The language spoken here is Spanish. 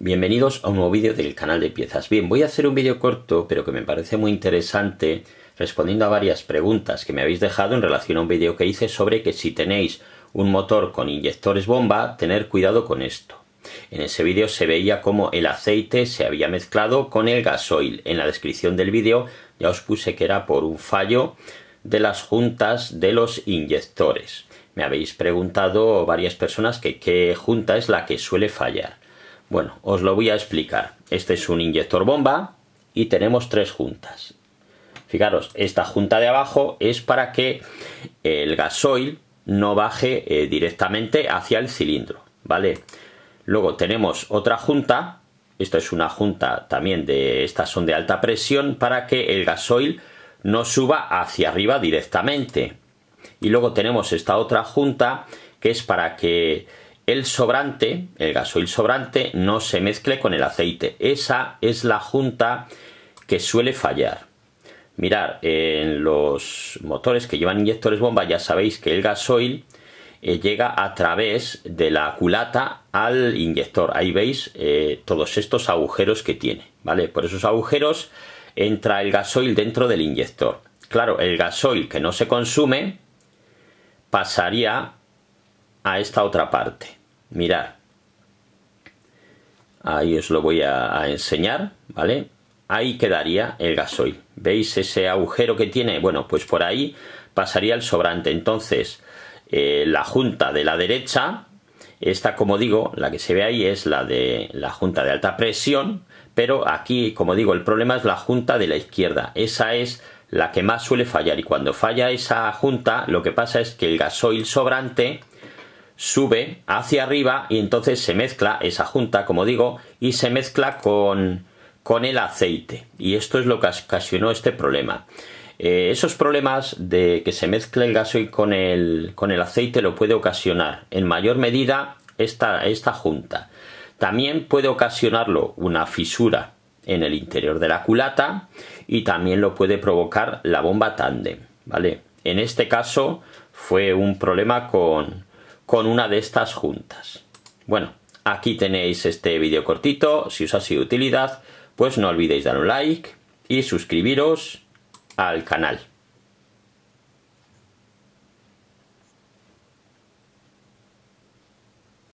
Bienvenidos a un nuevo vídeo del canal de piezas. Bien, voy a hacer un vídeo corto, pero que me parece muy interesante, respondiendo a varias preguntas que me habéis dejado en relación a un vídeo que hice sobre que si tenéis un motor con inyectores bomba, tener cuidado con esto. En ese vídeo se veía cómo el aceite se había mezclado con el gasoil. En la descripción del vídeo ya os puse que era por un fallo de las juntas de los inyectores. Me habéis preguntado varias personas que qué junta es la que suele fallar. Bueno, os lo voy a explicar. Este es un inyector bomba y tenemos tres juntas. Fijaros, esta junta de abajo es para que el gasoil no baje eh, directamente hacia el cilindro, ¿vale? Luego tenemos otra junta, esta es una junta también de estas son de alta presión para que el gasoil no suba hacia arriba directamente. Y luego tenemos esta otra junta que es para que el sobrante, el gasoil sobrante, no se mezcle con el aceite. Esa es la junta que suele fallar. Mirar, en los motores que llevan inyectores bomba ya sabéis que el gasoil eh, llega a través de la culata al inyector. Ahí veis eh, todos estos agujeros que tiene, ¿vale? Por esos agujeros entra el gasoil dentro del inyector. Claro, el gasoil que no se consume pasaría esta otra parte. mirar Ahí os lo voy a, enseñar, ¿vale? Ahí quedaría el gasoil. ¿Veis ese agujero que tiene? Bueno, pues por ahí pasaría el sobrante. Entonces, eh, la junta de la derecha, esta como digo, la que se ve ahí es la de la junta de alta presión, pero aquí, como digo, el problema es la junta de la izquierda. Esa es la que más suele fallar y cuando falla esa junta, lo que pasa es que el gasoil sobrante sube hacia arriba y entonces se mezcla esa junta, como digo, y se mezcla con, con el aceite. Y esto es lo que ocasionó este problema. Eh, esos problemas de que se mezcle el gasoil con el, con el aceite lo puede ocasionar en mayor medida esta, esta junta. También puede ocasionarlo una fisura en el interior de la culata y también lo puede provocar la bomba tande, ¿vale? En este caso fue un problema con, con una de estas juntas. Bueno, aquí tenéis este vídeo cortito, si os ha sido utilidad, pues no olvidéis dar un like y suscribiros al canal.